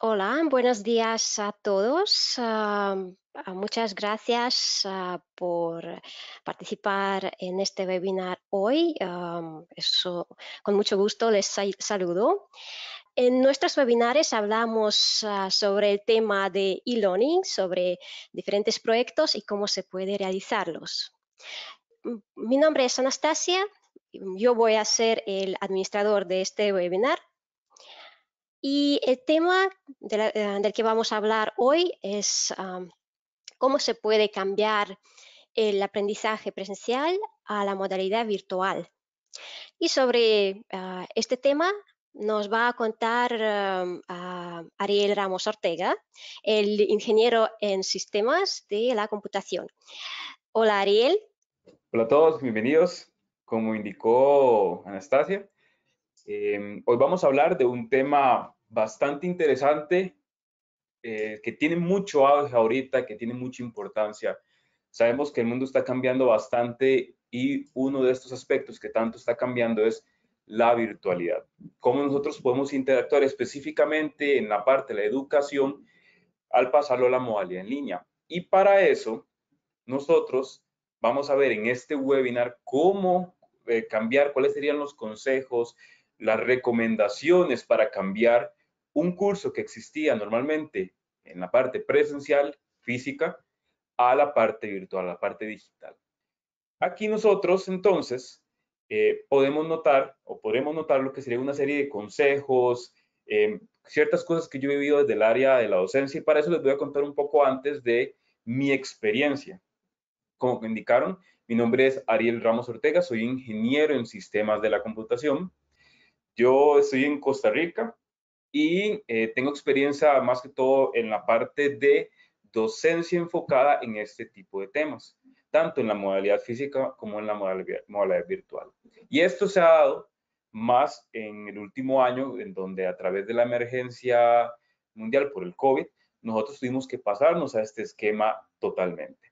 Hola, buenos días a todos. Ah, ah, muchas gracias ah, por participar en este webinar hoy. eso, con mucho gusto les saludo. En nuestros webinares hablamos sobre el tema de e-learning, sobre diferentes proyectos y cómo se puede realizarlos. Mi nombre es Anastasia yo voy a ser el administrador de este webinar. Y el tema eh, del que vamos a hablar hoy es ah, cómo se puede cambiar el aprendizaje presencial a la modalidad virtual. Y sobre ah, este tema nos va a contar eh, ah, Ariel Ramos Ortega, el ingeniero en sistemas de la computación. Hola Ariel. Hola a todos, bienvenidos como indicó Anastasia, em, hoy vamos a hablar de un tema bastante interesante eh, que tiene mucho auge ahorita, que tiene mucha importancia. Sabemos que el mundo está cambiando bastante y uno de estos aspectos que tanto está cambiando es la virtualidad. Cómo nosotros podemos interactuar específicamente en la parte de la educación al pasarlo a la modalidad en línea. Y para eso, nosotros vamos a ver en este webinar cómo eh, cambiar, cuáles serían los consejos, las recomendaciones para cambiar un curso que existía normalmente en la parte presencial, física, a la parte virtual, a la parte digital. Aquí nosotros entonces eh, podemos notar o podremos notar lo que sería una serie de consejos, em, ciertas cosas que yo he vivido desde el área de la docencia y para eso les voy a contar un poco antes de mi experiencia. Como indicaron, mi nombre es Ariel Ramos Ortega, soy ingeniero en sistemas de la computación. Yo estoy en Costa Rica y eh, tengo experiencia más que todo en la parte de docencia enfocada en este tipo de temas, tanto en la modalidad física como en la modalidad virtual. Y esto se ha dado más en el último año, en donde a través de la emergencia mundial por el COVID, nosotros tuvimos que pasarnos a este esquema totalmente.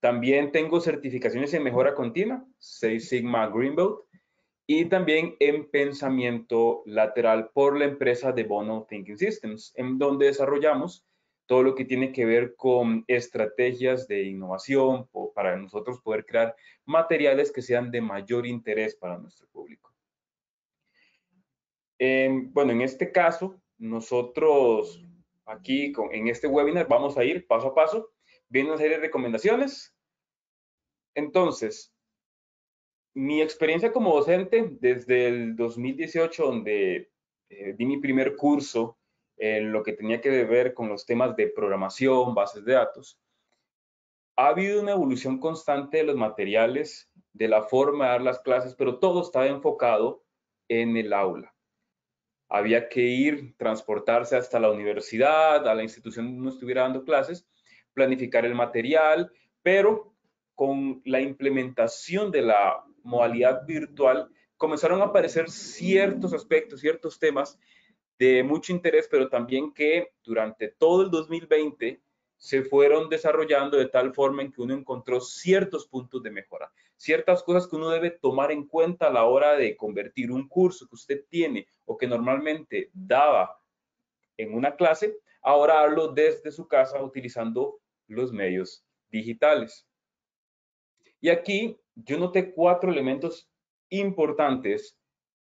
También tengo certificaciones en mejora continua, 6 Sigma Green Belt, y también en pensamiento lateral por la empresa de Bono Thinking Systems, en donde desarrollamos todo lo que tiene que ver con estrategias de innovación para nosotros poder crear materiales que sean de mayor interés para nuestro público. Em, bueno, en este caso, nosotros aquí en este webinar vamos a ir paso a paso Vienen una serie de recomendaciones. Entonces, mi experiencia como docente desde el 2018, donde eh, di mi primer curso en lo que tenía que ver con los temas de programación, bases de datos, ha habido una evolución constante de los materiales, de la forma de dar las clases, pero todo estaba enfocado en el aula. Había que ir, transportarse hasta la universidad, a la institución donde uno estuviera dando clases, planificar el material, pero con la implementación de la modalidad virtual comenzaron a aparecer ciertos aspectos, ciertos temas de mucho interés, pero también que durante todo el 2020 se fueron desarrollando de tal forma en que uno encontró ciertos puntos de mejora, ciertas cosas que uno debe tomar en cuenta a la hora de convertir un curso que usted tiene o que normalmente daba en una clase, ahora hablo desde su casa utilizando los medios digitales. Y aquí yo noté cuatro elementos importantes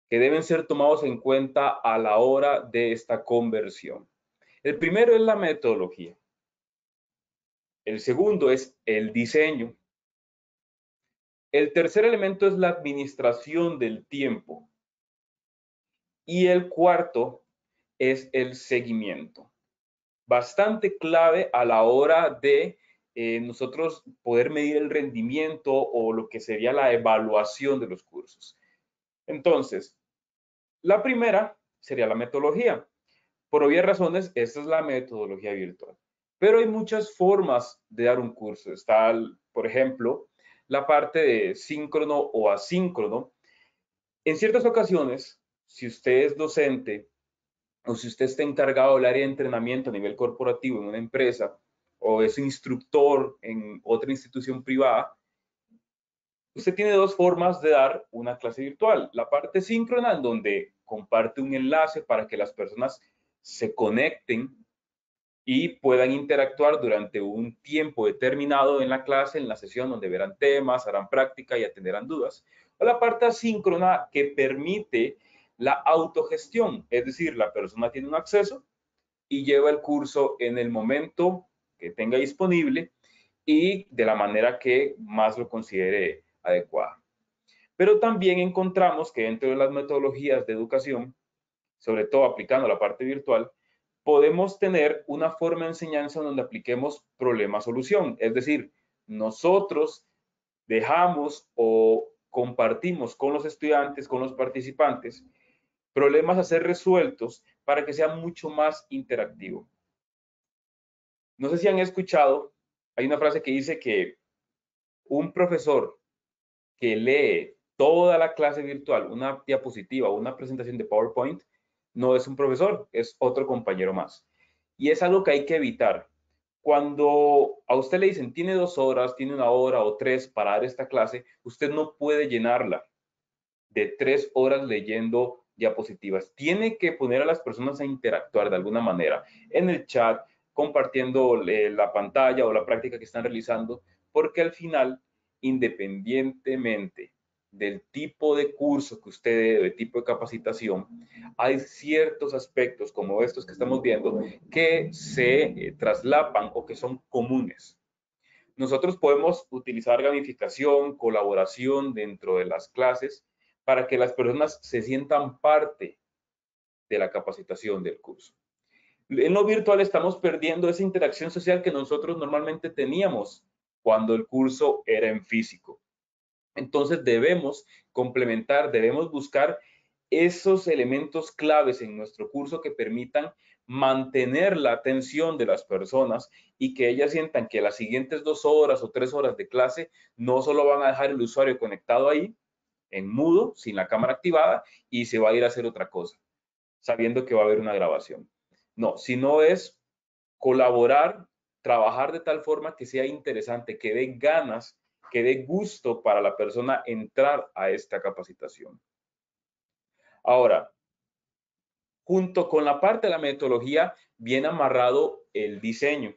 que deben ser tomados en cuenta a la hora de esta conversión. El primero es la metodología. El segundo es el diseño. El tercer elemento es la administración del tiempo. Y el cuarto es el seguimiento bastante clave a la hora de eh, nosotros poder medir el rendimiento o lo que sería la evaluación de los cursos. Entonces, la primera sería la metodología. Por obvias razones, esta es la metodología virtual. Pero hay muchas formas de dar un curso. Está, por ejemplo, la parte de síncrono o asíncrono. En ciertas ocasiones, si usted es docente o si usted está encargado del área de entrenamiento a nivel corporativo en una empresa o es instructor en otra institución privada, usted tiene dos formas de dar una clase virtual. La parte síncrona, en donde comparte un enlace para que las personas se conecten y puedan interactuar durante un tiempo determinado en la clase, en la sesión donde verán temas, harán práctica y atenderán dudas. O la parte asíncrona que permite la autogestión, es decir, la persona tiene un acceso y lleva el curso en el momento que tenga disponible y de la manera que más lo considere adecuada. Pero también encontramos que dentro de las metodologías de educación, sobre todo aplicando la parte virtual, podemos tener una forma de enseñanza donde apliquemos problema-solución. Es decir, nosotros dejamos o compartimos con los estudiantes, con los participantes, problemas a ser resueltos para que sea mucho más interactivo. No sé si han escuchado, hay una frase que dice que un profesor que lee toda la clase virtual, una diapositiva, una presentación de PowerPoint, no es un profesor, es otro compañero más. Y es algo que hay que evitar. Cuando a usted le dicen, tiene dos horas, tiene una hora o tres para dar esta clase, usted no puede llenarla de tres horas leyendo diapositivas. Tiene que poner a las personas a interactuar de alguna manera en el chat, compartiendo eh, la pantalla o la práctica que están realizando, porque al final, independientemente del tipo de curso que usted de tipo de capacitación, hay ciertos aspectos como estos que estamos viendo que se eh, traslapan o que son comunes. Nosotros podemos utilizar gamificación, colaboración dentro de las clases, para que las personas se sientan parte de la capacitación del curso. En lo virtual estamos perdiendo esa interacción social que nosotros normalmente teníamos cuando el curso era en físico. Entonces debemos complementar, debemos buscar esos elementos claves en nuestro curso que permitan mantener la atención de las personas y que ellas sientan que las siguientes dos horas o tres horas de clase no solo van a dejar el usuario conectado ahí, en mudo, sin la cámara activada, y se va a ir a hacer otra cosa, sabiendo que va a haber una grabación. No, sino es colaborar, trabajar de tal forma que sea interesante, que dé ganas, que dé gusto para la persona entrar a esta capacitación. Ahora, junto con la parte de la metodología, viene amarrado el diseño.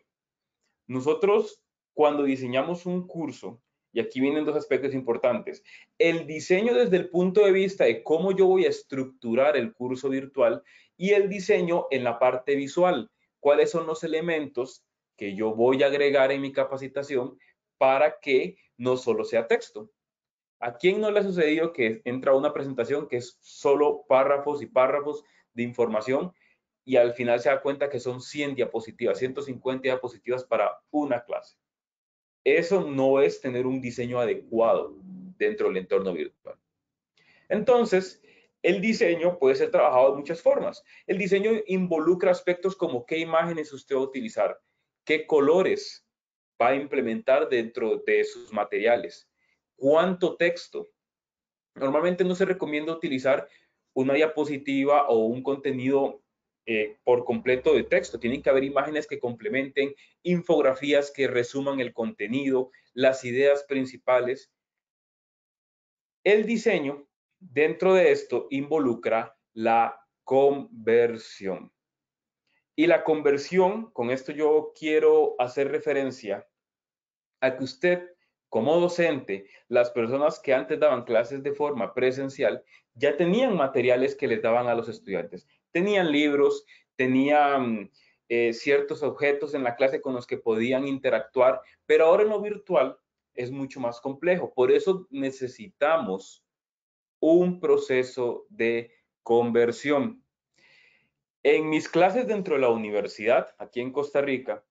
Nosotros, cuando diseñamos un curso, y aquí vienen dos aspectos importantes. El diseño desde el punto de vista de cómo yo voy a estructurar el curso virtual y el diseño en la parte visual. ¿Cuáles son los elementos que yo voy a agregar en mi capacitación para que no solo sea texto? ¿A quién no le ha sucedido que entra una presentación que es solo párrafos y párrafos de información y al final se da cuenta que son 100 diapositivas, 150 diapositivas para una clase? Eso no es tener un diseño adecuado dentro del entorno virtual. Entonces, el diseño puede ser trabajado de muchas formas. El diseño involucra aspectos como qué imágenes usted va a utilizar, qué colores va a implementar dentro de sus materiales, cuánto texto. Normalmente no se recomienda utilizar una diapositiva o un contenido eh, por completo de texto. Tienen que haber imágenes que complementen, infografías que resuman el contenido, las ideas principales. El diseño dentro de esto involucra la conversión. Y la conversión, con esto yo quiero hacer referencia a que usted como docente, las personas que antes daban clases de forma presencial ya tenían materiales que les daban a los estudiantes tenían libros, tenían eh, ciertos objetos en la clase con los que podían interactuar, pero ahora en lo virtual es mucho más complejo. Por eso necesitamos un proceso de conversión. En mis clases dentro de la universidad, aquí en Costa Rica,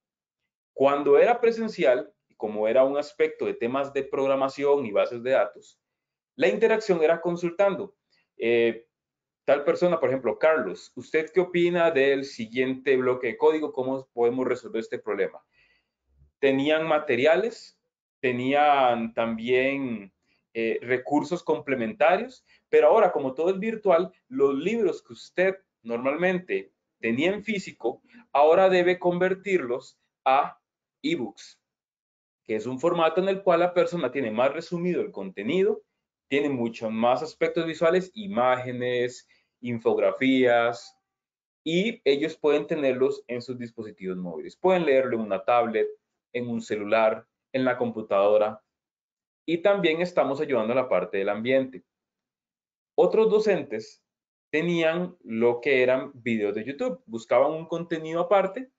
cuando era presencial, como era un aspecto de temas de programación y bases de datos, la interacción era consultando. Eh, tal persona, por ejemplo, Carlos, ¿usted qué opina del siguiente bloque de código? ¿Cómo podemos resolver este problema? Tenían materiales, tenían también eh, recursos complementarios, pero ahora como todo es virtual, los libros que usted normalmente tenía en físico, ahora debe convertirlos a ebooks, que es un formato en el cual la persona tiene más resumido el contenido, tiene muchos más aspectos visuales, imágenes, infografías, y ellos pueden tenerlos en sus dispositivos móviles. Pueden leerlo en una tablet, en un celular, en la computadora, y también estamos ayudando a la parte del ambiente. Otros docentes tenían lo que eran videos de YouTube, buscaban un contenido aparte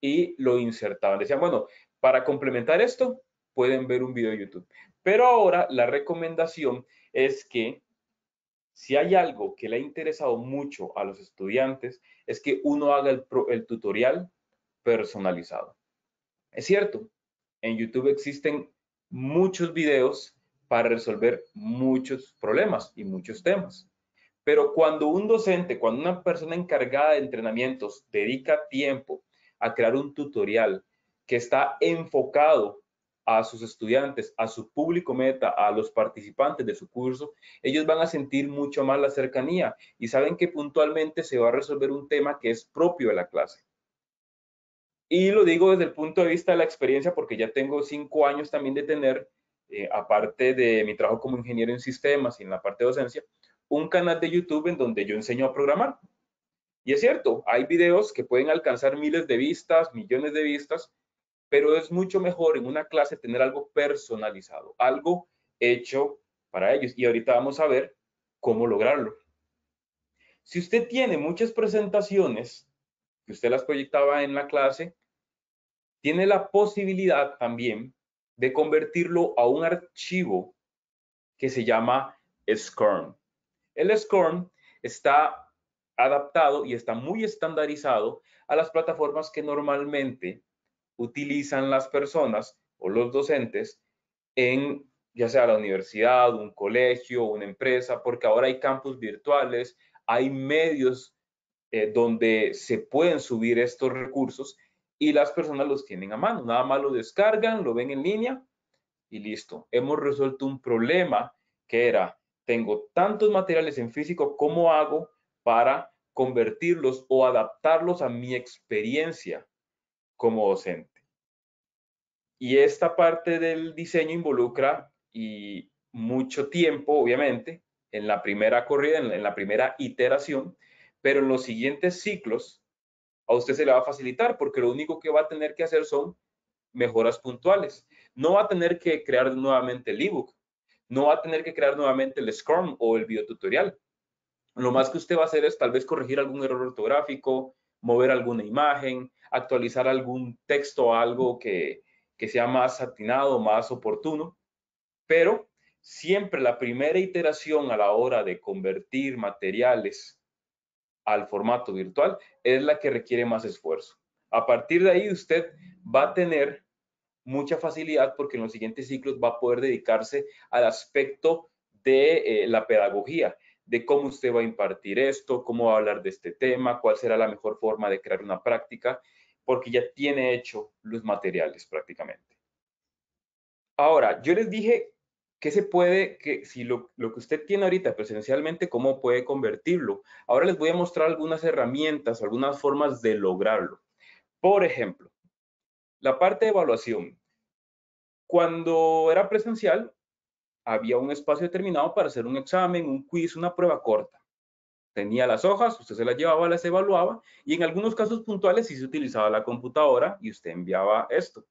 y lo insertaban. Decían, bueno, para complementar esto, pueden ver un video de YouTube. Pero ahora la recomendación es que si hay algo que le ha interesado mucho a los estudiantes es que uno haga el, tutorial personalizado. Es cierto, en YouTube existen muchos videos para resolver muchos problemas y muchos temas. Pero cuando un docente, cuando una persona encargada de entrenamientos dedica tiempo a crear un tutorial que está enfocado a sus estudiantes, a su público meta, a los participantes de su curso, ellos van a sentir mucho más la cercanía y saben que puntualmente se va a resolver un tema que es propio de la clase. Y lo digo desde el punto de vista de la experiencia porque ya tengo cinco años también de tener, eh, aparte de mi trabajo como ingeniero en sistemas y en la parte de docencia, un canal de YouTube en donde yo enseño a programar. Y es cierto, hay videos que pueden alcanzar miles de vistas, millones de vistas, pero es mucho mejor en una clase tener algo personalizado, algo hecho para ellos. Y ahorita vamos a ver cómo lograrlo. Si usted tiene muchas presentaciones, que usted las proyectaba en la clase, tiene la posibilidad también de convertirlo a un archivo que se llama SCORM. El SCORM está adaptado y está muy estandarizado a las plataformas que normalmente utilizan las personas o los docentes en ya sea la universidad, un colegio, una empresa, porque ahora hay campus virtuales, hay medios eh, donde se pueden subir estos recursos y las personas los tienen a mano. Nada más lo descargan, lo ven en línea y listo. Hemos resuelto un problema que era, tengo tantos materiales en físico, ¿cómo hago para convertirlos o adaptarlos a mi experiencia? como docente. Y esta parte del diseño involucra y mucho tiempo, obviamente, en la primera corrida, en la primera iteración, pero en los siguientes ciclos a usted se le va a facilitar porque lo único que va a tener que hacer son mejoras puntuales. No va a tener que crear nuevamente el ebook, no va a tener que crear nuevamente el Scrum o el tutorial Lo más que usted va a hacer es tal vez corregir algún error ortográfico, mover alguna imagen, actualizar algún texto o algo que, sea más atinado, más oportuno. Pero siempre la primera iteración a la hora de convertir materiales al formato virtual es la que requiere más esfuerzo. A partir de ahí usted va a tener mucha facilidad porque en los siguientes ciclos va a poder dedicarse al aspecto de eh, la pedagogía, de cómo usted va a impartir esto, cómo va a hablar de este tema, cuál será la mejor forma de crear una práctica, porque ya tiene hecho los materiales prácticamente. Ahora, yo les dije que se puede, que si lo, lo que usted tiene ahorita presencialmente, cómo puede convertirlo. Ahora les voy a mostrar algunas herramientas, algunas formas de lograrlo. Por ejemplo, la parte de evaluación. Cuando era presencial, había un espacio determinado para hacer un examen, un quiz, una prueba corta. Tenía las hojas, usted se las llevaba, las evaluaba y en algunos casos puntuales sí se utilizaba la computadora y usted enviaba esto.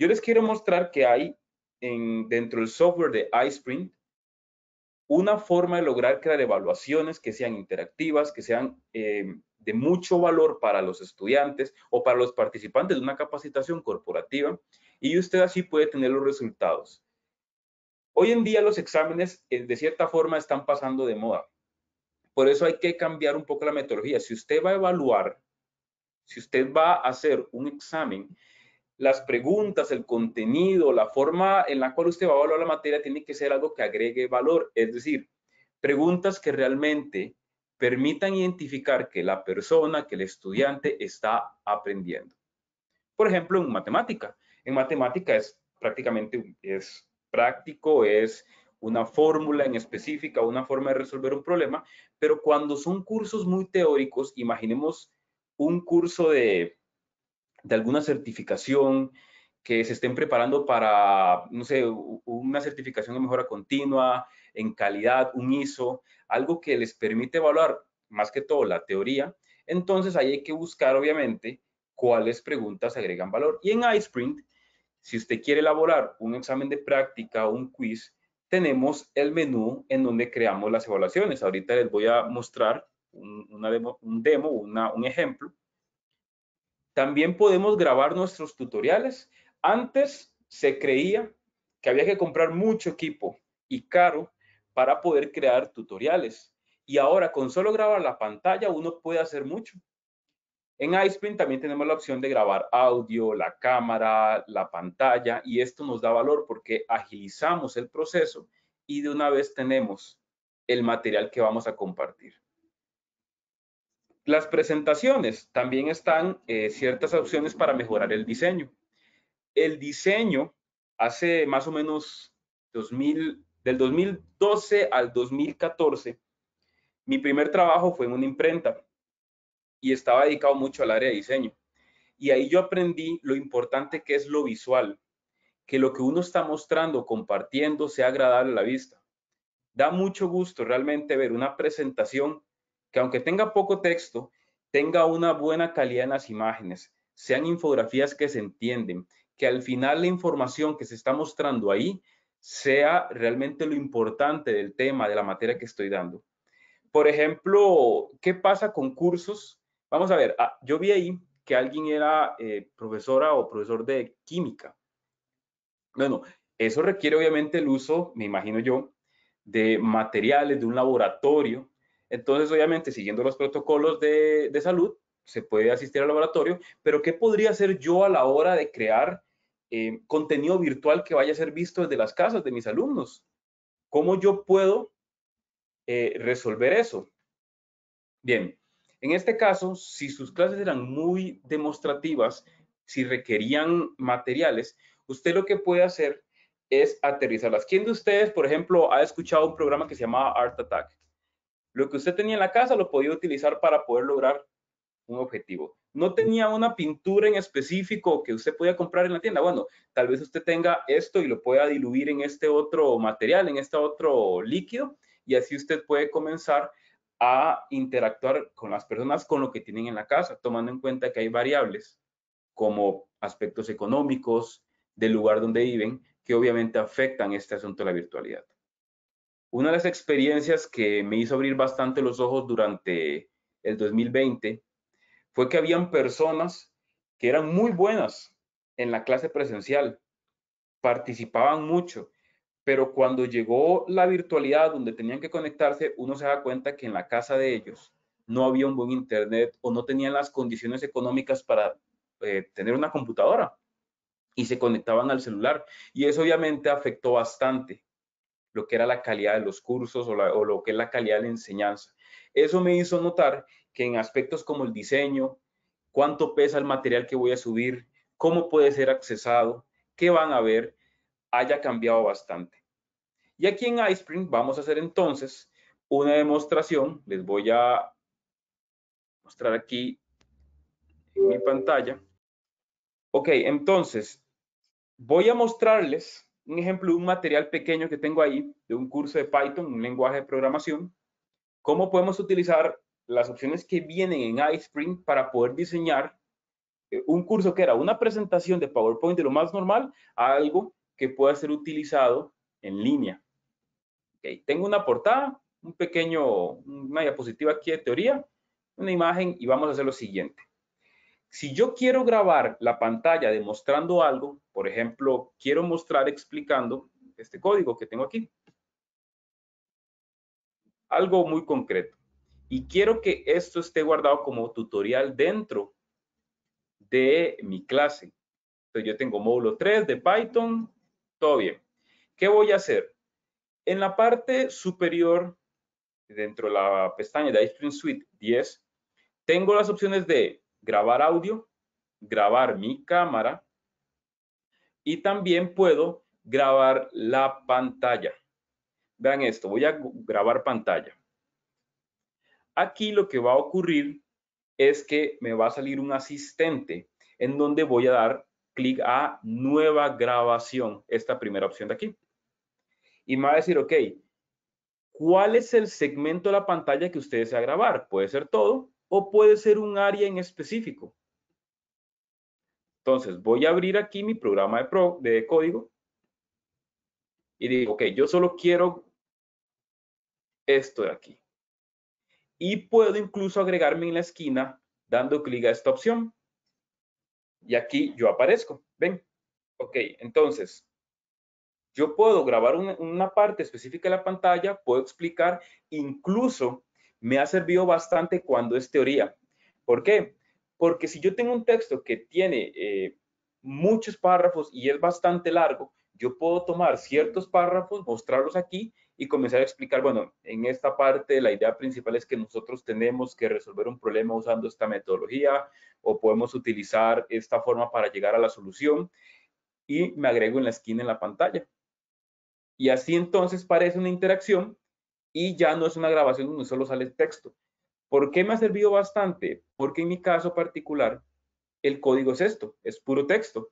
Yo les quiero mostrar que hay dentro del software de iSprint una forma de lograr crear evaluaciones que sean interactivas, que sean eh, de mucho valor para los estudiantes o para los participantes de una capacitación corporativa y usted así puede tener los resultados. Hoy en día los exámenes eh, de cierta forma están pasando de moda. Por eso hay que cambiar un poco la metodología. Si usted va a evaluar, si usted va a hacer un examen, las preguntas, el contenido, la forma en la cual usted va a evaluar la materia tiene que ser algo que agregue valor. Es decir, preguntas que realmente permitan identificar que la persona, que el estudiante está aprendiendo. Por ejemplo, en matemática. En matemática es prácticamente es práctico, es una fórmula en específica, una forma de resolver un problema, pero cuando son cursos muy teóricos, imaginemos un curso de, alguna certificación que se estén preparando para, no sé, una certificación de mejora continua, en calidad, un ISO, algo que les permite evaluar más que todo la teoría, entonces ahí hay que buscar obviamente cuáles preguntas agregan valor. Y en iceprint si usted quiere elaborar un examen de práctica o un quiz, tenemos el menú en donde creamos las evaluaciones. Ahorita les voy a mostrar un, demo, un, demo, un ejemplo. También podemos grabar nuestros tutoriales. Antes se creía que había que comprar mucho equipo y caro para poder crear tutoriales. Y ahora con solo grabar la pantalla uno puede hacer mucho. En iSpring también tenemos la opción de grabar audio, la cámara, la pantalla y esto nos da valor porque agilizamos el proceso y de una vez tenemos el material que vamos a compartir. Las presentaciones también están eh, ciertas opciones para mejorar el diseño. El diseño hace más o menos 2000, del 2012 al 2014, mi primer trabajo fue en una imprenta y estaba dedicado mucho al área de diseño. Y ahí yo aprendí lo importante que es lo visual, que lo que uno está mostrando, compartiendo, sea agradable a la vista. Da mucho gusto realmente ver una presentación que aunque tenga poco texto, tenga una buena calidad en las imágenes, sean infografías que se entienden, que al final la información que se está mostrando ahí sea realmente lo importante del tema, de la materia que estoy dando. Por ejemplo, ¿qué pasa con cursos Vamos a ver, ah, yo vi ahí que alguien era eh, profesora o profesor de química. Bueno, eso requiere obviamente el uso, me imagino yo, de materiales de un laboratorio. Entonces, obviamente, siguiendo los protocolos de, salud, se puede asistir al laboratorio, pero ¿qué podría hacer yo a la hora de crear eh, contenido virtual que vaya a ser visto desde las casas de mis alumnos? ¿Cómo yo puedo eh, resolver eso? Bien, en este caso, si sus clases eran muy demostrativas, si requerían materiales, usted lo que puede hacer es aterrizarlas. ¿Quién de ustedes, por ejemplo, ha escuchado un programa que se llamaba Art Attack? Lo que usted tenía en la casa lo podía utilizar para poder lograr un objetivo. No tenía una pintura en específico que usted podía comprar en la tienda. Bueno, tal vez usted tenga esto y lo pueda diluir en este otro material, en este otro líquido, y así usted puede comenzar a interactuar con las personas con lo que tienen en la casa, tomando en cuenta que hay variables como aspectos económicos, del lugar donde viven, que obviamente afectan este asunto de la virtualidad. Una de las experiencias que me hizo abrir bastante los ojos durante el 2020 fue que habían personas que eran muy buenas en la clase presencial, participaban mucho pero cuando llegó la virtualidad donde tenían que conectarse, uno se da cuenta que en la casa de ellos no había un buen internet o no tenían las condiciones económicas para eh, tener una computadora y se conectaban al celular. Y eso obviamente afectó bastante lo que era la calidad de los cursos o, o lo que es la calidad de la enseñanza. Eso me hizo notar que en aspectos como el diseño, cuánto pesa el material que voy a subir, cómo puede ser accesado, qué van a ver, haya cambiado bastante. Y aquí en iSpring vamos a hacer entonces una demostración. Les voy a mostrar aquí en mi pantalla. Ok, entonces voy a mostrarles un ejemplo de un material pequeño que tengo ahí, de un curso de Python, un lenguaje de programación, cómo podemos utilizar las opciones que vienen en iSpring para poder diseñar eh, un curso que era una presentación de PowerPoint de lo más normal a algo que pueda ser utilizado en línea. Tengo una portada, un pequeño, una diapositiva aquí de teoría, una imagen y vamos a hacer lo siguiente. Si yo quiero grabar la pantalla demostrando algo, por ejemplo, quiero mostrar explicando este código que tengo aquí. Algo muy concreto. Y quiero que esto esté guardado como tutorial dentro de mi clase. Entonces yo tengo módulo 3 de Python, todo bien. ¿Qué voy a hacer? En la parte superior, dentro de la pestaña de iStream Suite 10, tengo las opciones de grabar audio, grabar mi cámara y también puedo grabar la pantalla. Vean esto, voy a grabar pantalla. Aquí lo que va a ocurrir es que me va a salir un asistente en donde voy a dar clic a nueva grabación, esta primera opción de aquí y me va a decir, ok, ¿cuál es el segmento de la pantalla que usted desea grabar? Puede ser todo o puede ser un área en específico. Entonces, voy a abrir aquí mi programa de, pro, de código y digo, ok, yo solo quiero esto de aquí. Y puedo incluso agregarme en la esquina dando clic a esta opción. Y aquí yo aparezco. ¿Ven? Ok, entonces, yo puedo grabar una parte específica de la pantalla, puedo explicar, incluso me ha servido bastante cuando es teoría. ¿Por qué? Porque si yo tengo un texto que tiene eh, muchos párrafos y es bastante largo, yo puedo tomar ciertos párrafos, mostrarlos aquí y comenzar a explicar, bueno, en esta parte la idea principal es que nosotros tenemos que resolver un problema usando esta metodología o podemos utilizar esta forma para llegar a la solución y me agrego en la esquina en la pantalla. Y así entonces parece una interacción y ya no es una grabación donde solo sale el texto. ¿Por qué me ha servido bastante? Porque en mi caso particular, el código es esto, es puro texto.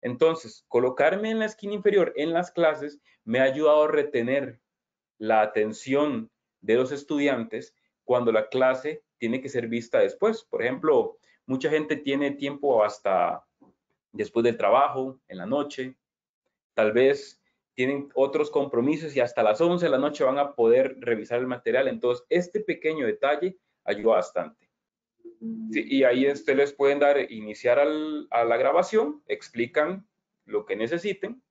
Entonces, colocarme en la esquina inferior en las clases me ha ayudado a retener la atención de los estudiantes cuando la clase tiene que ser vista después. Por ejemplo, mucha gente tiene tiempo hasta después del trabajo, en la noche. Tal vez tienen otros compromisos y hasta las 11 de la noche van a poder revisar el material. Entonces, este pequeño detalle ayuda bastante. y ahí ustedes pueden dar, iniciar a la grabación, explican lo que necesiten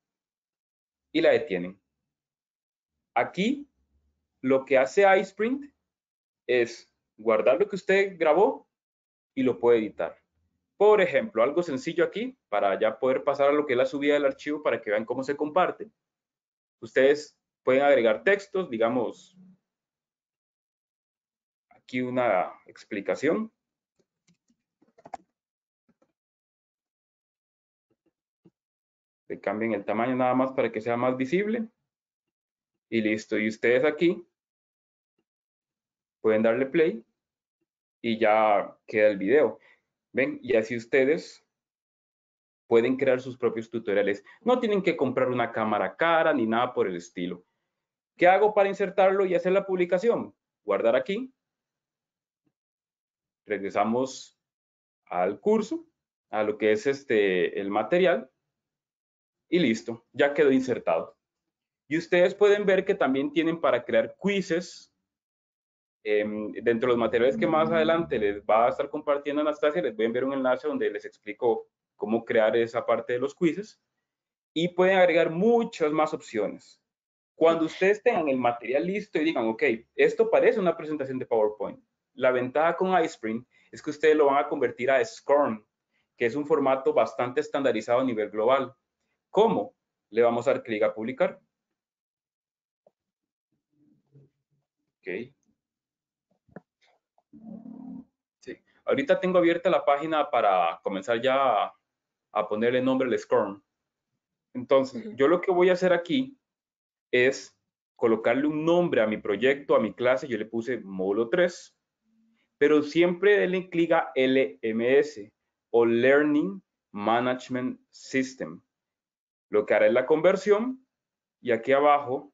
y la detienen. Aquí, lo que hace iSprint es guardar lo que usted grabó y lo puede editar. Por ejemplo, algo sencillo aquí, para ya poder pasar a lo que es la subida del archivo para que vean cómo se comparte Ustedes pueden agregar textos, digamos, aquí una explicación. Le cambien el tamaño nada más para que sea más visible. Y listo. Y ustedes aquí pueden darle play y ya queda el video. ¿Ven? Y así ustedes pueden crear sus propios tutoriales. No tienen que comprar una cámara cara ni nada por el estilo. ¿Qué hago para insertarlo y hacer la publicación? Guardar aquí. Regresamos al curso, a lo que es este, el material. Y listo, ya quedó insertado. Y ustedes pueden ver que también tienen para crear quizzes. Em, dentro de los materiales que más adelante les va a estar compartiendo Anastasia, les voy a enviar un enlace donde les explico cómo crear esa parte de los quizzes y pueden agregar muchas más opciones. Cuando ustedes tengan el material listo y digan, ok, esto parece una presentación de PowerPoint, la ventaja con iSpring es que ustedes lo van a convertir a SCORM, que es un formato bastante estandarizado a nivel global. ¿Cómo? Le vamos a dar clic a publicar. Ok. Sí. Ahorita tengo abierta la página para comenzar ya a ponerle nombre al SCORM. Entonces, yo lo que voy a hacer aquí es colocarle un nombre a mi proyecto, a mi clase, yo le puse módulo 3, pero siempre denle clic LMS o Learning Management System. Lo que hará es la conversión y aquí abajo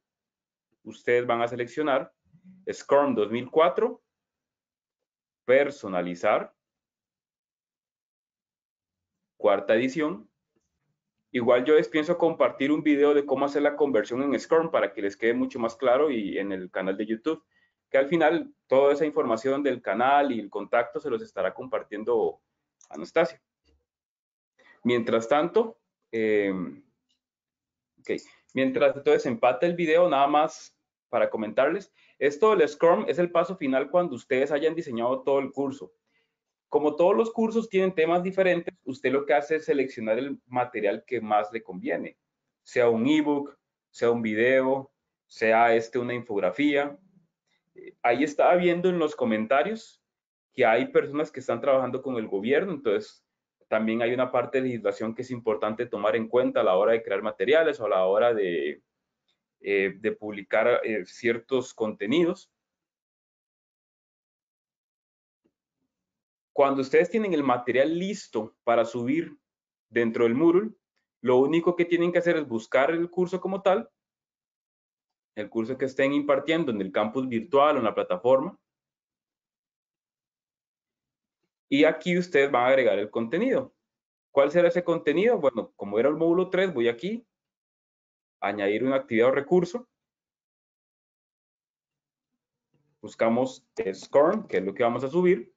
ustedes van a seleccionar SCORM 2004, personalizar, cuarta edición. Igual yo les pienso compartir un video de cómo hacer la conversión en Scrum para que les quede mucho más claro y en el canal de YouTube, que al final toda esa información del canal y el contacto se los estará compartiendo Anastasia. Mientras tanto, eh, mientras entonces empate el video, nada más para comentarles, esto del Scrum es el paso final cuando ustedes hayan diseñado todo el curso como todos los cursos tienen temas diferentes, usted lo que hace es seleccionar el material que más le conviene, sea un ebook, sea un video, sea este una infografía. Eh, ahí estaba viendo en los comentarios que hay personas que están trabajando con el gobierno, entonces también hay una parte de legislación que es importante tomar en cuenta a la hora de crear materiales o a la hora de, eh, publicar eh, ciertos contenidos. Cuando ustedes tienen el material listo para subir dentro del Moodle, lo único que tienen que hacer es buscar el curso como tal, el curso que estén impartiendo en el campus virtual o en la plataforma. Y aquí ustedes van a agregar el contenido. ¿Cuál será ese contenido? Bueno, como era el módulo 3, voy aquí, añadir una actividad o recurso. Buscamos SCORM, que es lo que vamos a subir.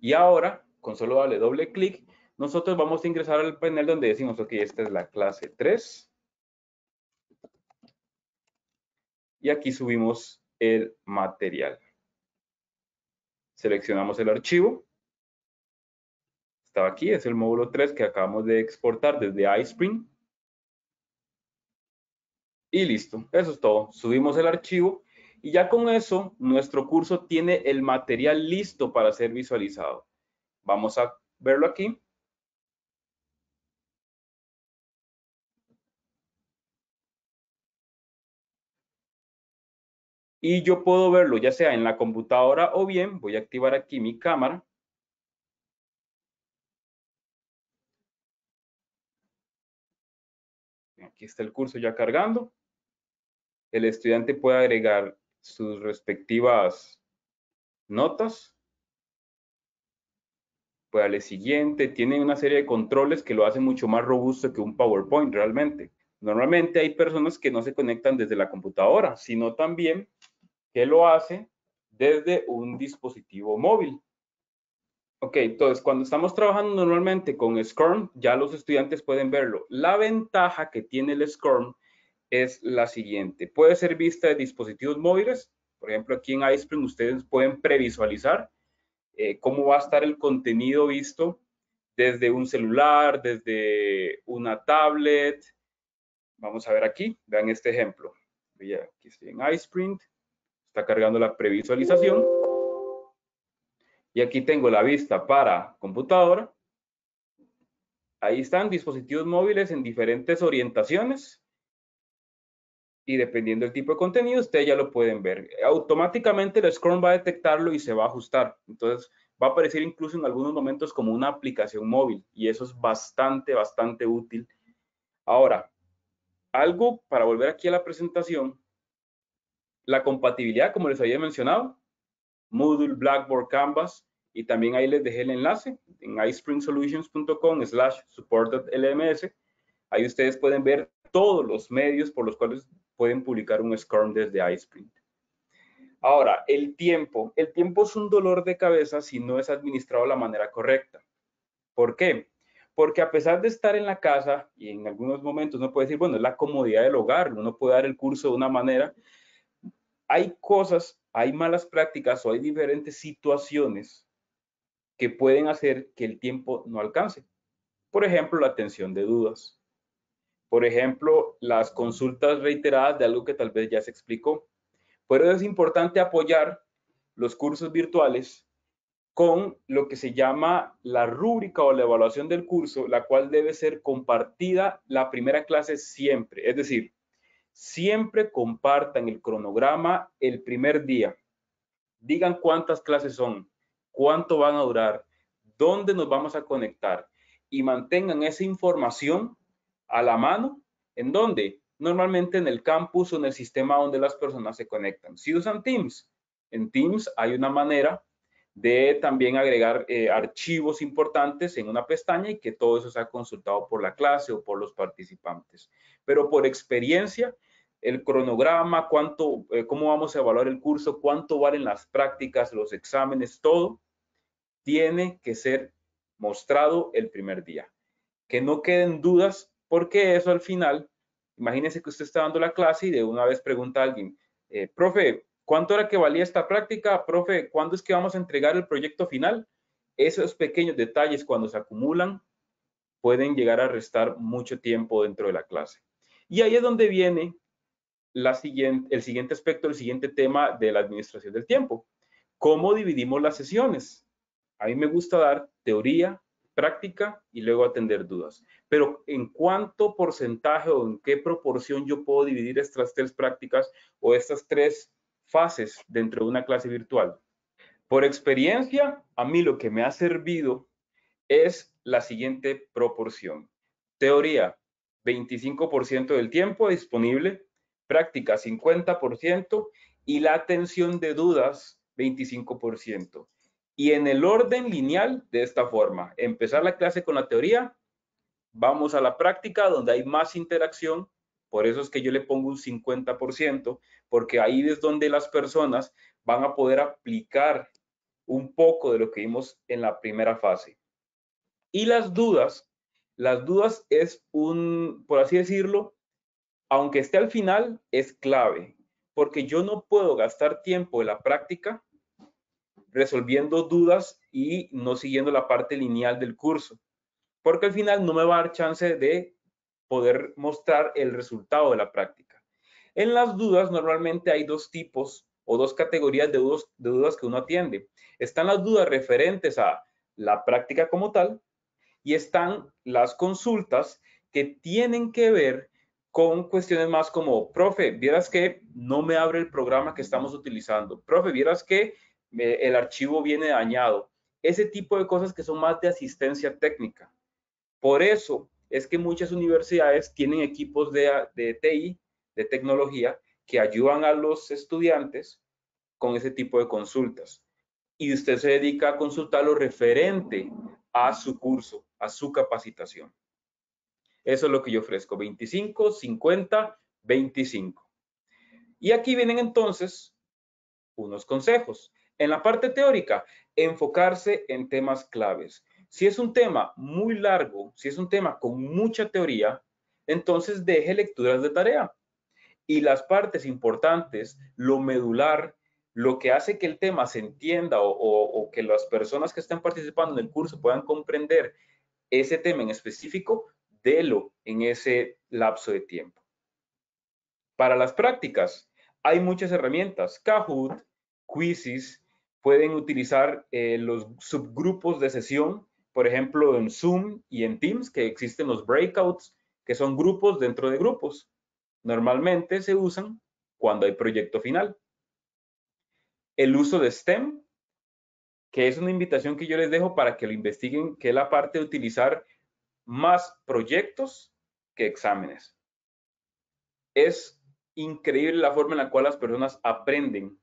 Y ahora, con solo darle doble clic, nosotros vamos a ingresar al panel donde decimos, ok, esta es la clase 3. Y aquí subimos el material. Seleccionamos el archivo. Estaba aquí, es el módulo 3 que acabamos de exportar desde iSpring. Y listo, eso es todo. Subimos el archivo y ya con eso, nuestro curso tiene el material listo para ser visualizado. Vamos a verlo aquí. Y yo puedo verlo ya sea en la computadora o bien voy a activar aquí mi cámara. Aquí está el curso ya cargando. El estudiante puede agregar sus respectivas notas. Pues al siguiente, tiene una serie de controles que lo hacen mucho más robusto que un PowerPoint realmente. Normalmente hay personas que no se conectan desde la computadora, sino también que lo hacen desde un dispositivo móvil. Ok, entonces cuando estamos trabajando normalmente con SCORM, ya los estudiantes pueden verlo. La ventaja que tiene el SCORM es la siguiente. Puede ser vista de dispositivos móviles. Por ejemplo, aquí en iSpring ustedes pueden previsualizar eh, cómo va a estar el contenido visto desde un celular, desde una tablet. Vamos a ver aquí, vean este ejemplo. Aquí estoy en iSprint, está cargando la previsualización. Y aquí tengo la vista para computadora. Ahí están dispositivos móviles en diferentes orientaciones y dependiendo del tipo de contenido, ustedes ya lo pueden ver. Automáticamente el Scrum va a detectarlo y se va a ajustar. Entonces, va a aparecer incluso en algunos momentos como una aplicación móvil y eso es bastante, bastante útil. Ahora, algo para volver aquí a la presentación, la compatibilidad, como les había mencionado, Moodle, Blackboard, Canvas, y también ahí les dejé el enlace en ispringsolutions.com slash Ahí ustedes pueden ver todos los medios por los cuales pueden publicar un Scrum desde iSprint. Ahora, el tiempo. El tiempo es un dolor de cabeza si no es administrado de la manera correcta. ¿Por qué? Porque a pesar de estar en la casa, y en algunos momentos uno puede decir, bueno, es la comodidad del hogar, uno puede dar el curso de una manera, hay cosas, hay malas prácticas o hay diferentes situaciones que pueden hacer que el tiempo no alcance. Por ejemplo, la atención de dudas. Por ejemplo, las consultas reiteradas de algo que tal vez ya se explicó. Pero es importante apoyar los cursos virtuales con lo que se llama la rúbrica o la evaluación del curso, la cual debe ser compartida la primera clase siempre. Es decir, siempre compartan el cronograma el primer día. Digan cuántas clases son, cuánto van a durar, dónde nos vamos a conectar y mantengan esa información a la mano. ¿En dónde? Normalmente en el campus o en el sistema donde las personas se conectan. Si usan Teams, en Teams hay una manera de también agregar eh, archivos importantes en una pestaña y que todo eso sea consultado por la clase o por los participantes. Pero por experiencia, el cronograma, cuánto, eh, cómo vamos a evaluar el curso, cuánto valen las prácticas, los exámenes, todo, tiene que ser mostrado el primer día. Que no queden dudas porque eso al final, imagínense que usted está dando la clase y de una vez pregunta a alguien, eh, profe, ¿cuánto era que valía esta práctica? Profe, ¿cuándo es que vamos a entregar el proyecto final? Esos pequeños detalles cuando se acumulan pueden llegar a restar mucho tiempo dentro de la clase. Y ahí es donde viene el siguiente aspecto, el siguiente tema de la administración del tiempo. ¿Cómo dividimos las sesiones? A mí me gusta dar teoría, práctica y luego atender dudas. Pero en cuánto porcentaje o en qué proporción yo puedo dividir estas tres prácticas o estas tres fases dentro de una clase virtual. Por experiencia, a mí lo que me ha servido es la siguiente proporción. Teoría, 25% del tiempo disponible, práctica 50% y la atención de dudas 25% y en el orden lineal de esta forma. Empezar la clase con la teoría, vamos a la práctica donde hay más interacción, por eso es que yo le pongo un 50%, porque ahí es donde las personas van a poder aplicar un poco de lo que vimos en la primera fase. Y las dudas, las dudas es un, por así decirlo, aunque esté al final, es clave, porque yo no puedo gastar tiempo en la práctica resolviendo dudas y no siguiendo la parte lineal del curso, porque al final no me va a dar chance de poder mostrar el resultado de la práctica. En las dudas normalmente hay dos tipos o dos categorías de dudas, que uno atiende. Están las dudas referentes a la práctica como tal y están las consultas que tienen que ver con cuestiones más como, profe, vieras que no me abre el programa que estamos utilizando. Profe, vieras que el archivo viene dañado. Ese tipo de cosas que son más de asistencia técnica. Por eso es que muchas universidades tienen equipos de, de TI, de tecnología, que ayudan a los estudiantes con ese tipo de consultas. Y usted se dedica a consultar lo referente a su curso, a su capacitación. Eso es lo que yo ofrezco, 25, 50, 25. Y aquí vienen entonces unos consejos. En la parte teórica, enfocarse en temas claves. Si es un tema muy largo, si es un tema con mucha teoría, entonces deje lecturas de tarea. Y las partes importantes, lo medular, lo que hace que el tema se entienda o, que las personas que estén participando en el curso puedan comprender ese tema en específico, délo en ese lapso de tiempo. Para las prácticas, hay muchas herramientas, Kahoot, Quizzes, pueden utilizar eh, los subgrupos de sesión, por ejemplo, en Zoom y en Teams, que existen los breakouts, que son grupos dentro de grupos. Normalmente se usan cuando hay proyecto final. El uso de STEM, que es una invitación que yo les dejo para que lo investiguen, que es la parte de utilizar más proyectos que exámenes. Es increíble la forma en la cual las personas aprenden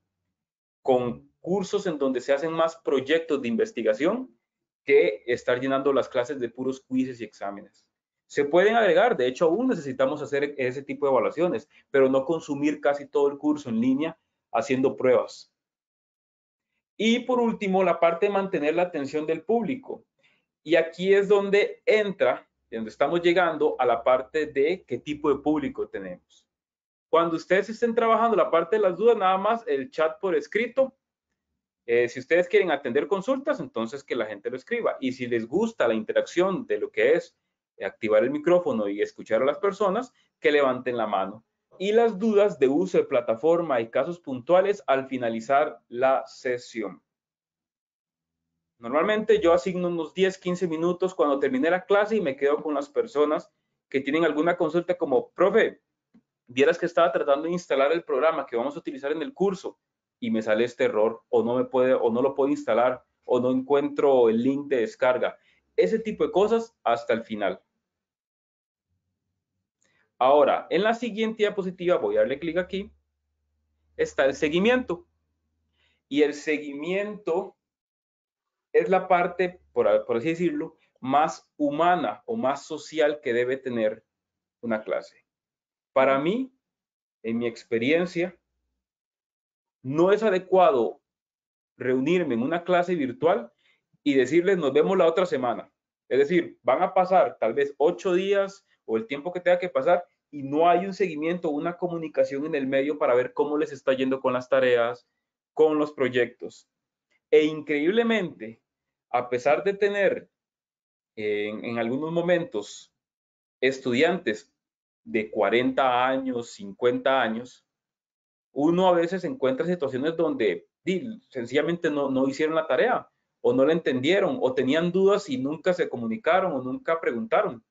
con cursos en donde se hacen más proyectos de investigación que estar llenando las clases de puros quizzes y exámenes. Se pueden agregar, de hecho aún necesitamos hacer ese tipo de evaluaciones, pero no consumir casi todo el curso en línea haciendo pruebas. Y por último, la parte de mantener la atención del público. Y aquí es donde entra, donde estamos llegando a la parte de qué tipo de público tenemos. Cuando ustedes estén trabajando la parte de las dudas, nada más el chat por escrito eh, si ustedes quieren atender consultas, entonces que la gente lo escriba. Y si les gusta la interacción de lo que es eh, activar el micrófono y escuchar a las personas, que levanten la mano. Y las dudas de uso de plataforma y casos puntuales al finalizar la sesión. Normalmente yo asigno unos 10, 15 minutos cuando terminé la clase y me quedo con las personas que tienen alguna consulta como, profe, vieras que estaba tratando de instalar el programa que vamos a utilizar en el curso y me sale este error o no me puede o no lo puedo instalar o no encuentro el link de descarga. Ese tipo de cosas hasta el final. Ahora, en la siguiente diapositiva, voy a darle clic aquí, está el seguimiento. Y el seguimiento es la parte, por, por así decirlo, más humana o más social que debe tener una clase. Para mí, en mi experiencia, no es adecuado reunirme en una clase virtual y decirles nos vemos la otra semana. Es decir, van a pasar tal vez ocho días o el tiempo que tenga que pasar y no hay un seguimiento, una comunicación en el medio para ver cómo les está yendo con las tareas, con los proyectos. E increíblemente, a pesar de tener en, algunos momentos estudiantes de 40 años, 50 años, uno a veces encuentra situaciones donde sencillamente no, hicieron la tarea o no la entendieron o tenían dudas y nunca se comunicaron o nunca preguntaron.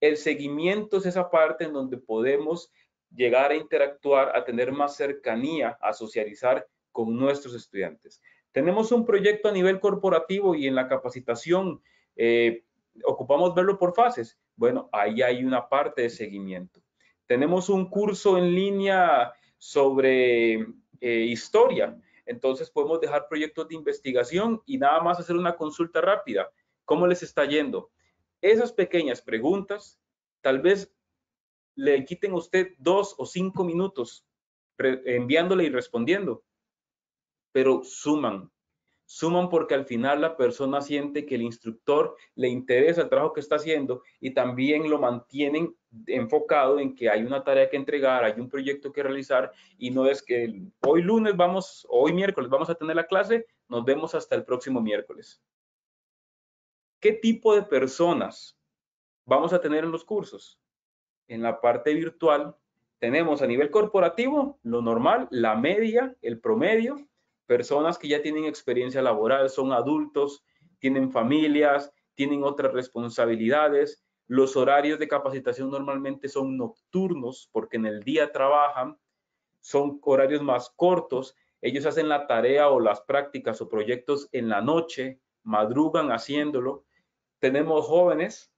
El seguimiento es esa parte en donde podemos llegar a interactuar, a tener más cercanía, a socializar con nuestros estudiantes. Tenemos un proyecto a nivel corporativo y en la capacitación eh, ocupamos verlo por fases. Bueno, ahí hay una parte de seguimiento. Tenemos un curso en línea sobre eh, historia. Entonces podemos dejar proyectos de investigación y nada más hacer una consulta rápida. ¿Cómo les está yendo? Esas pequeñas preguntas tal vez le quiten a usted dos o cinco minutos enviándole y respondiendo, pero suman, Suman porque al final la persona siente que el instructor le interesa el trabajo que está haciendo y también lo mantienen enfocado en que hay una tarea que entregar, hay un proyecto que realizar y no es que hoy lunes vamos, hoy miércoles vamos a tener la clase, nos vemos hasta el próximo miércoles. ¿Qué tipo de personas vamos a tener en los cursos? En la parte virtual tenemos a nivel corporativo, lo normal, la media, el promedio, personas que ya tienen experiencia laboral, son adultos, tienen familias, tienen otras responsabilidades. Los horarios de capacitación normalmente son nocturnos porque en el día trabajan, son horarios más cortos. Ellos hacen la tarea o las prácticas o proyectos en la noche, madrugan haciéndolo. Tenemos jóvenes,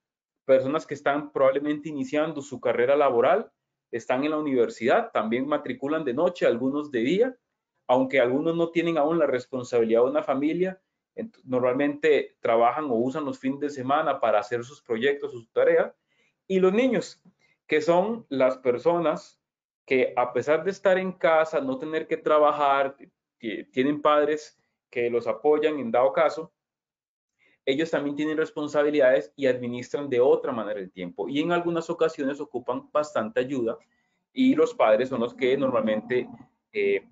personas que están probablemente iniciando su carrera laboral, están en la universidad, también matriculan de noche, algunos de día aunque algunos no tienen aún la responsabilidad de una familia, normalmente trabajan o usan los fines de semana para hacer sus proyectos, o sus tareas, y los niños, que son las personas que a pesar de estar en casa, no tener que trabajar, tienen padres que los apoyan en dado caso, ellos también tienen responsabilidades y administran de otra manera el tiempo y en algunas ocasiones ocupan bastante ayuda y los padres son los que normalmente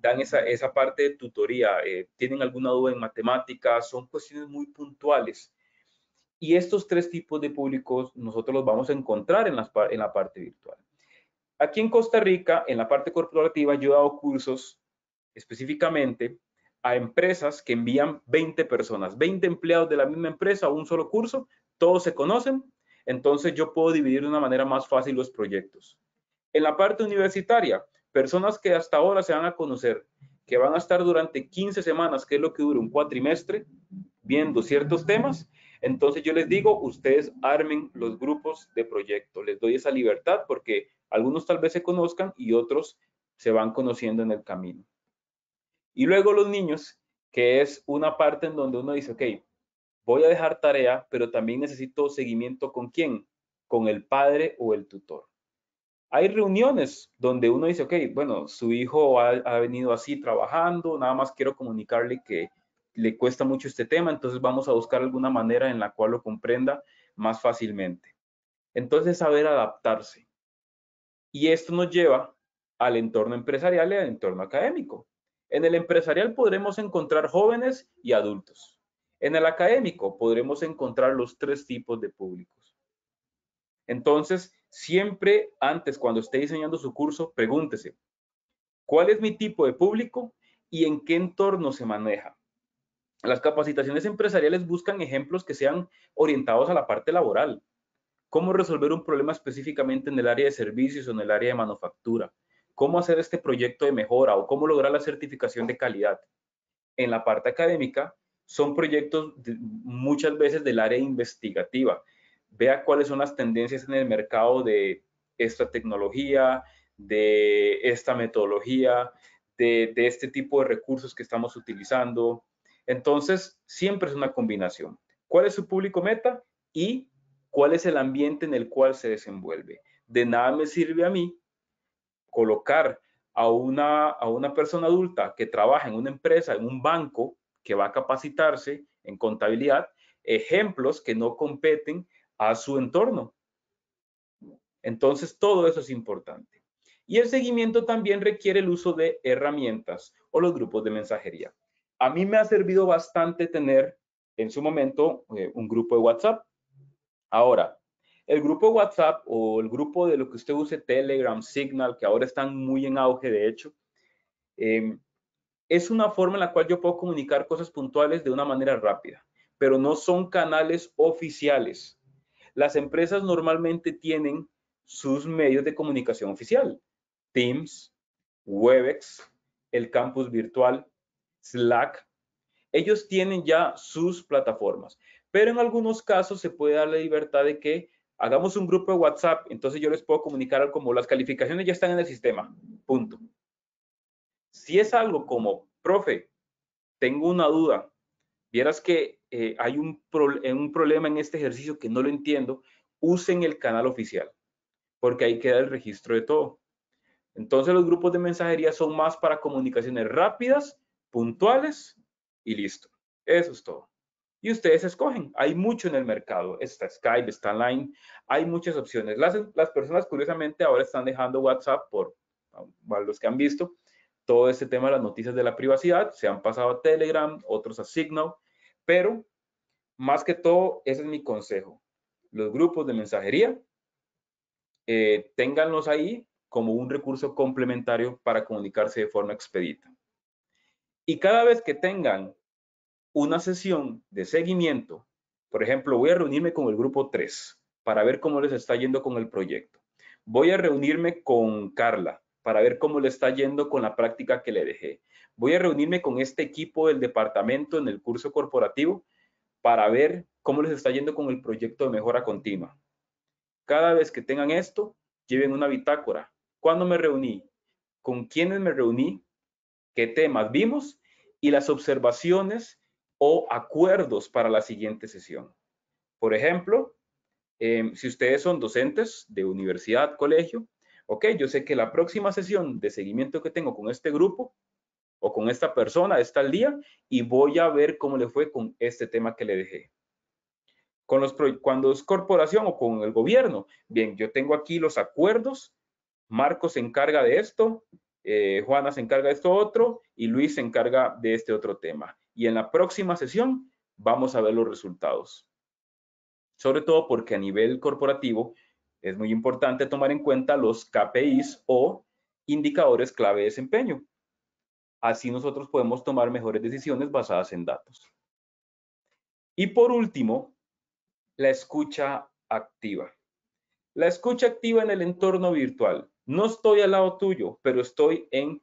dan esa, parte de tutoría, eh, tienen alguna duda en matemáticas, son cuestiones muy puntuales. Y estos tres tipos de públicos nosotros los vamos a encontrar en, en la parte virtual. Aquí en Costa Rica, en la parte corporativa, yo he dado cursos específicamente a empresas que envían 20 personas, 20 empleados de la misma empresa a un solo curso, todos se conocen, entonces yo puedo dividir de una manera más fácil los proyectos. En la parte universitaria, personas que hasta ahora se van a conocer, que van a estar durante 15 semanas, que es lo que dura un cuatrimestre, viendo ciertos temas, entonces yo les digo, ustedes armen los grupos de proyecto, les doy esa libertad porque algunos tal vez se conozcan y otros se van conociendo en el camino. Y luego los niños, que es una parte en donde uno dice, ok, voy a dejar tarea, pero también necesito seguimiento con quién, con el padre o el tutor. Hay reuniones donde uno dice, ok, bueno, su hijo ha, venido así trabajando, nada más quiero comunicarle que le cuesta mucho este tema, entonces vamos a buscar alguna manera en la cual lo comprenda más fácilmente. Entonces, saber adaptarse. Y esto nos lleva al entorno empresarial y al entorno académico. En el empresarial podremos encontrar jóvenes y adultos. En el académico podremos encontrar los tres tipos de públicos. Entonces, Siempre antes, cuando esté diseñando su curso, pregúntese, ¿cuál es mi tipo de público y en qué entorno se maneja? Las capacitaciones empresariales buscan ejemplos que sean orientados a la parte laboral. Cómo resolver un problema específicamente en el área de servicios o en el área de manufactura. Cómo hacer este proyecto de mejora o cómo lograr la certificación de calidad. En la parte académica, son proyectos muchas veces del área investigativa vea cuáles son las tendencias en el mercado de esta tecnología, de esta metodología, de, este tipo de recursos que estamos utilizando. Entonces, siempre es una combinación. ¿Cuál es su público meta y cuál es el ambiente en el cual se desenvuelve? De nada me sirve a mí colocar a una, a una persona adulta que trabaja en una empresa, en un banco, que va a capacitarse en contabilidad, ejemplos que no competen a su entorno. Entonces, todo eso es importante. Y el seguimiento también requiere el uso de herramientas o los grupos de mensajería. A mí me ha servido bastante tener en su momento eh, un grupo de WhatsApp. Ahora, el grupo de WhatsApp o el grupo de lo que usted use, Telegram, Signal, que ahora están muy en auge, de hecho, em, es una forma en la cual yo puedo comunicar cosas puntuales de una manera rápida, pero no son canales oficiales. Las empresas normalmente tienen sus medios de comunicación oficial, Teams, Webex, el campus virtual, Slack. Ellos tienen ya sus plataformas, pero en algunos casos se puede dar la libertad de que hagamos un grupo de WhatsApp, entonces yo les puedo comunicar como las calificaciones ya están en el sistema, punto. Si es algo como, profe, tengo una duda, vieras que eh, hay eh, un, problema en este ejercicio que no lo entiendo, usen el canal oficial, porque ahí queda el registro de todo. Entonces los grupos de mensajería son más para comunicaciones rápidas, puntuales y listo. Eso es todo. Y ustedes escogen. Hay mucho en el mercado. Está Skype, está Line. Hay muchas opciones. Las, las personas curiosamente ahora están dejando WhatsApp por, los que han visto, todo este tema de las noticias de la privacidad. Se han pasado a Telegram, otros a Signal. Pero, más que todo, ese es mi consejo. Los grupos de mensajería, eh, ténganlos ahí como un recurso complementario para comunicarse de forma expedita. Y cada vez que tengan una sesión de seguimiento, por ejemplo, voy a reunirme con el grupo 3 para ver cómo les está yendo con el proyecto. Voy a reunirme con Carla para ver cómo le está yendo con la práctica que le dejé voy a reunirme con este equipo del departamento en el curso corporativo para ver cómo les está yendo con el proyecto de mejora continua. Cada vez que tengan esto, lleven una bitácora. ¿Cuándo me reuní? ¿Con quiénes me reuní? ¿Qué temas vimos? Y las observaciones o acuerdos para la siguiente sesión. Por ejemplo, em, si ustedes son docentes de universidad, colegio, ok, yo sé que la próxima sesión de seguimiento que tengo con este grupo o con esta persona, está al día, y voy a ver cómo le fue con este tema que le dejé. Con los, cuando es corporación o con el gobierno, bien, yo tengo aquí los acuerdos, Marco se encarga de esto, eh, Juana se encarga de esto otro, y Luis se encarga de este otro tema. Y en la próxima sesión vamos a ver los resultados. Sobre todo porque a nivel corporativo es muy importante tomar en cuenta los KPIs o indicadores clave de desempeño. Así nosotros podemos tomar mejores decisiones basadas en datos. Y por último, la escucha activa. La escucha activa en el entorno virtual. No estoy al lado tuyo, pero estoy en,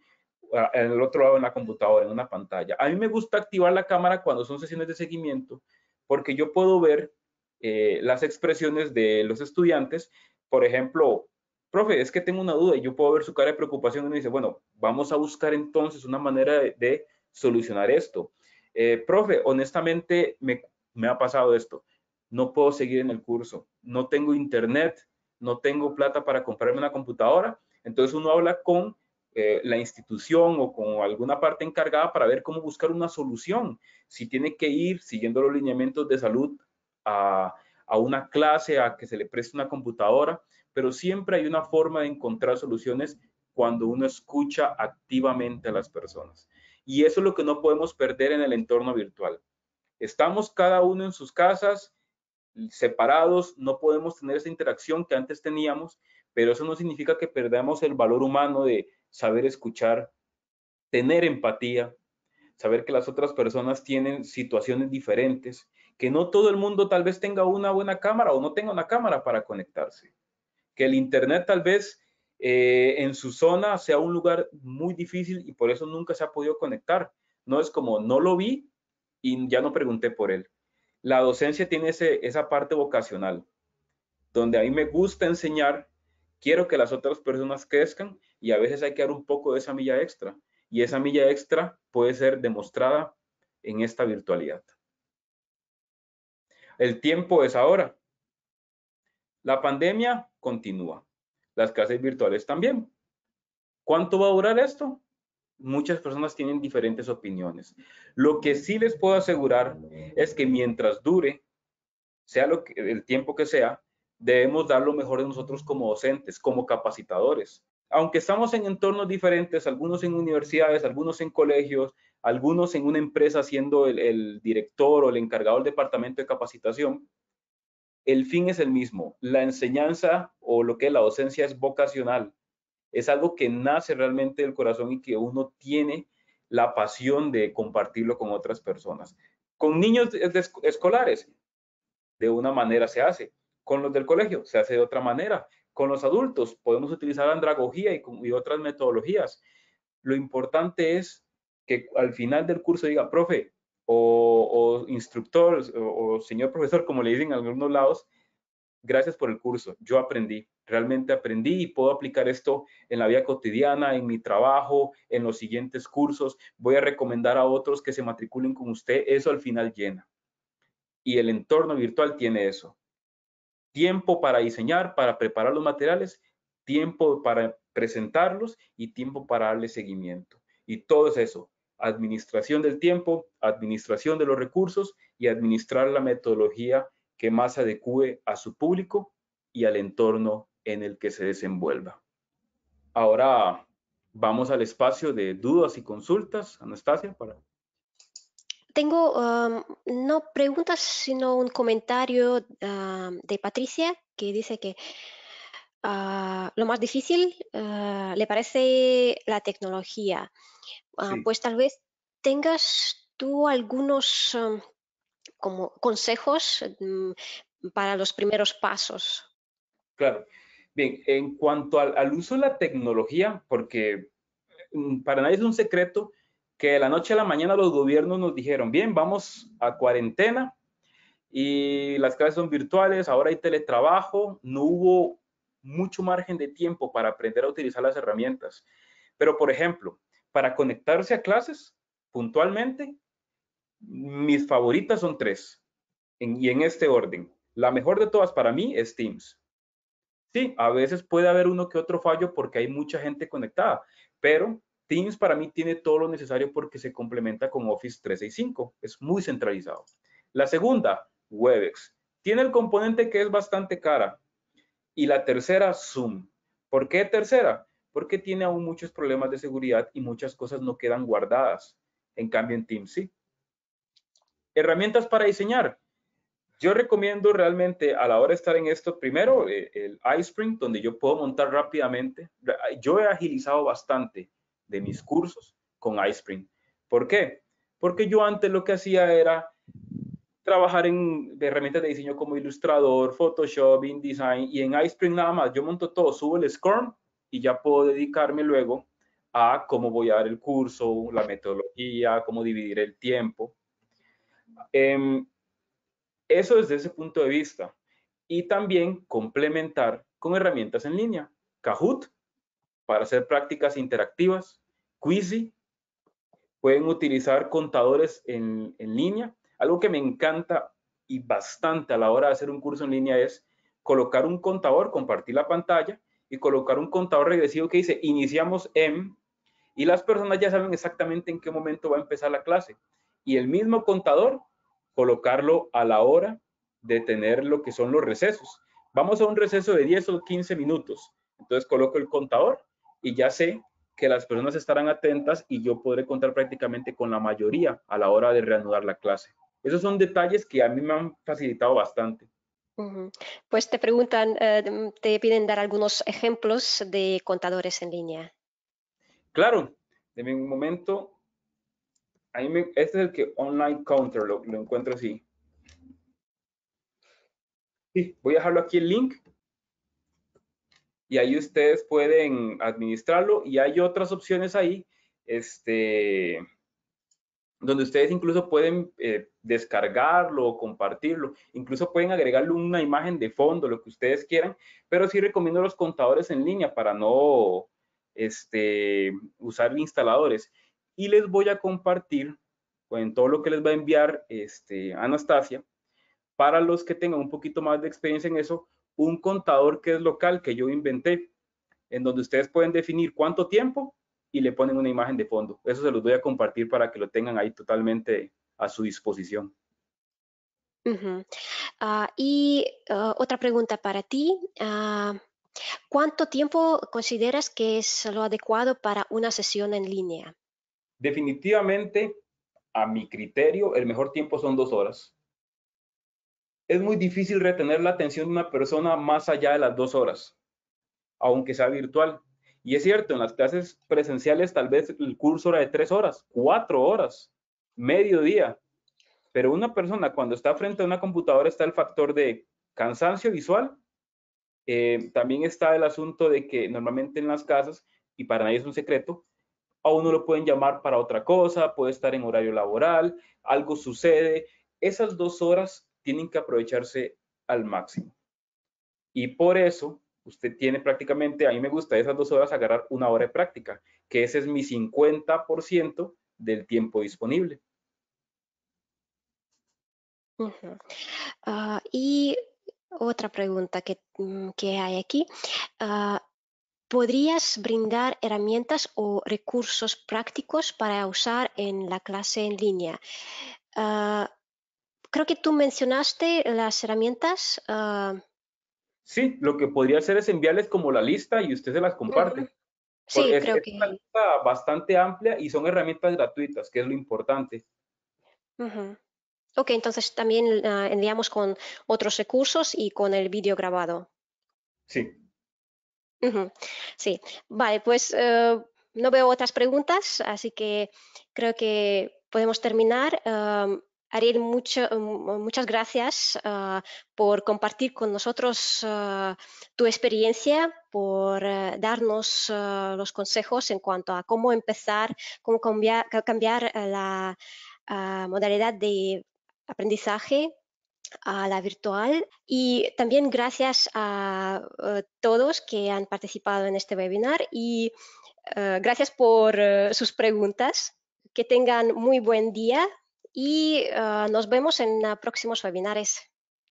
el otro lado, en la computadora, en una pantalla. A mí me gusta activar la cámara cuando son sesiones de seguimiento, porque yo puedo ver eh, las expresiones de los estudiantes. Por ejemplo, profe, es que tengo una duda y yo puedo ver su cara de preocupación y me dice, bueno, vamos a buscar entonces una manera de, solucionar esto. Eh, profe, honestamente me, ha pasado esto, no puedo seguir en el curso, no tengo internet, no tengo plata para comprarme una computadora, entonces uno habla con eh, la institución o con alguna parte encargada para ver cómo buscar una solución. Si tiene que ir siguiendo los lineamientos de salud a, a, una clase, a que se le preste una computadora, pero siempre hay una forma de encontrar soluciones cuando uno escucha activamente a las personas. Y eso es lo que no podemos perder en el entorno virtual. Estamos cada uno en sus casas, separados, no podemos tener esa interacción que antes teníamos, pero eso no significa que perdamos el valor humano de saber escuchar, tener empatía, saber que las otras personas tienen situaciones diferentes, que no todo el mundo tal vez tenga una buena cámara o no tenga una cámara para conectarse que el Internet tal vez eh, en su zona sea un lugar muy difícil y por eso nunca se ha podido conectar. No es como no lo vi y ya no pregunté por él. La docencia tiene esa parte vocacional, donde a mí me gusta enseñar, quiero que las otras personas crezcan y a veces hay que dar un poco de esa milla extra. Y esa milla extra puede ser demostrada en esta virtualidad. El tiempo es ahora. La pandemia continúa. Las clases virtuales también. ¿Cuánto va a durar esto? Muchas personas tienen diferentes opiniones. Lo que sí les puedo asegurar es que mientras dure, sea lo que, el tiempo que sea, debemos dar lo mejor de nosotros como docentes, como capacitadores. Aunque estamos en entornos diferentes, algunos en universidades, algunos en colegios, algunos en una empresa siendo el director o el encargado del departamento de capacitación, el fin es el mismo. La enseñanza o lo que es la docencia es vocacional. Es algo que nace realmente del corazón y que uno tiene la pasión de compartirlo con otras personas. Con niños escolares, de una manera se hace. Con los del colegio, se hace de otra manera. Con los adultos, podemos utilizar andragogía y, otras metodologías. Lo importante es que al final del curso diga, profe, o, instructor o, señor profesor, como le dicen en algunos lados, gracias por el curso, yo aprendí, realmente aprendí y puedo aplicar esto en la vida cotidiana, en mi trabajo, en los siguientes cursos, voy a recomendar a otros que se matriculen con usted, eso al final llena. Y el entorno virtual tiene eso. Tiempo para diseñar, para preparar los materiales, tiempo para presentarlos y tiempo para darle seguimiento. Y todo es eso, administración del tiempo, administración de los recursos y administrar la metodología que más adecue a su público y al entorno en el que se desenvuelva. Ahora vamos al espacio de dudas y consultas. Anastasia, para tengo um, no preguntas, sino un comentario um, de Patricia que dice que uh, lo más difícil uh, le parece la tecnología, Ah, pues tal vez tengas tú algunos em, como consejos mm, para los primeros pasos. Claro. Bien, en cuanto al uso de la tecnología, porque mm, para nadie es un secreto que de la noche a la mañana los gobiernos nos dijeron, bien, vamos a cuarentena y las clases son virtuales, ahora hay teletrabajo, no hubo mucho margen de tiempo para aprender a utilizar las herramientas. Pero, por ejemplo, para conectarse a clases puntualmente, mis favoritas son tres y en este orden. La mejor de todas para mí es Teams. Sí, a veces puede haber uno que otro fallo porque hay mucha gente conectada, pero Teams para mí tiene todo lo necesario porque se complementa con Office 365. Es muy centralizado. La segunda, Webex. Tiene el componente que es bastante cara. Y la tercera, Zoom. ¿Por qué tercera? porque tiene aún muchos problemas de seguridad y muchas cosas no quedan guardadas. En cambio, en Teams sí. Herramientas para diseñar. Yo recomiendo realmente a la hora de estar en esto, primero eh, el iSpring, donde yo puedo montar rápidamente. Yo he agilizado bastante de mis cursos con iSpring. ¿Por qué? Porque yo antes lo que hacía era trabajar en herramientas de diseño como Illustrator, Photoshop, InDesign y en iSpring nada más. Yo monto todo, subo el Scorm y ya puedo dedicarme luego a cómo voy a dar el curso, la metodología, cómo dividir el tiempo. Em, eso desde ese punto de vista. Y también complementar con herramientas en línea. Kahoot, para hacer prácticas interactivas. Quizy, pueden utilizar contadores en línea. Algo que me encanta y bastante a la hora de hacer un curso en línea es colocar un contador, compartir la pantalla y colocar un contador regresivo que dice iniciamos en... y las personas ya saben exactamente en qué momento va a empezar la clase. Y el mismo contador, colocarlo a la hora de tener lo que son los recesos. Vamos a un receso de 10 o 15 minutos. Entonces coloco el contador y ya sé que las personas estarán atentas y yo podré contar prácticamente con la mayoría a la hora de reanudar la clase. Esos son detalles que a mí me han facilitado bastante. Pues te preguntan, eh, mm, te piden dar algunos ejemplos de contadores en línea. Claro, de un momento, este es el que online counter, lo, encuentro así. Sí, voy a dejarlo aquí el link y ahí ustedes pueden administrarlo y hay otras opciones ahí, este, donde ustedes incluso pueden eh, descargarlo o compartirlo, incluso pueden agregarle una imagen de fondo, lo que ustedes quieran, pero sí recomiendo los contadores en línea para no este, usar instaladores. Y les voy a compartir en todo lo que les va a enviar este, Anastasia, para los que tengan un poquito más de experiencia en eso, un contador que es local que yo inventé, en donde ustedes pueden definir cuánto tiempo y le ponen una imagen de fondo. Eso se los voy a compartir para que lo tengan ahí totalmente a su disposición. Ah, y ah, otra pregunta para ti. Ah, ¿Cuánto tiempo consideras que es lo adecuado para una sesión en línea? Definitivamente, a mi criterio, el mejor tiempo son dos horas. Es muy difícil retener la atención de una persona más allá de las dos horas, aunque sea virtual. Y es cierto, en las clases presenciales tal vez el curso era de tres horas, cuatro horas, medio día Pero una persona cuando está frente a una computadora está el factor de cansancio visual. Eh, también está el asunto de que normalmente en las casas, y para nadie es un secreto, a uno lo pueden llamar para otra cosa, puede estar en horario laboral, algo sucede. Esas dos horas tienen que aprovecharse al máximo. Y por eso usted tiene prácticamente, a mí me gusta esas dos horas agarrar una hora de práctica, que ese es mi 50% del tiempo disponible. Ah, y otra pregunta que, mm, hay aquí. Ah, ¿Podrías brindar herramientas o recursos prácticos para usar en la clase en línea? Ah, creo que tú mencionaste las herramientas Sí, lo que podría hacer es enviarles como la lista y usted se las comparte. Sí, creo creo es una lista bastante amplia y son herramientas gratuitas, que es lo importante. Ok, entonces también ah, enviamos con otros recursos y con el vídeo grabado. Sí. Sí, vale, pues eh, no veo otras preguntas, así que creo que podemos terminar. Ah, Ariel, eh, eh, muchas gracias eh, por compartir con nosotros tu experiencia, por darnos los consejos en cuanto a cómo empezar, cómo cambiar, cambiar la modalidad de aprendizaje a la virtual y también gracias a todos que han participado en este webinar y gracias por sus preguntas. Que tengan muy buen día y ah, nos vemos en próximos webinares.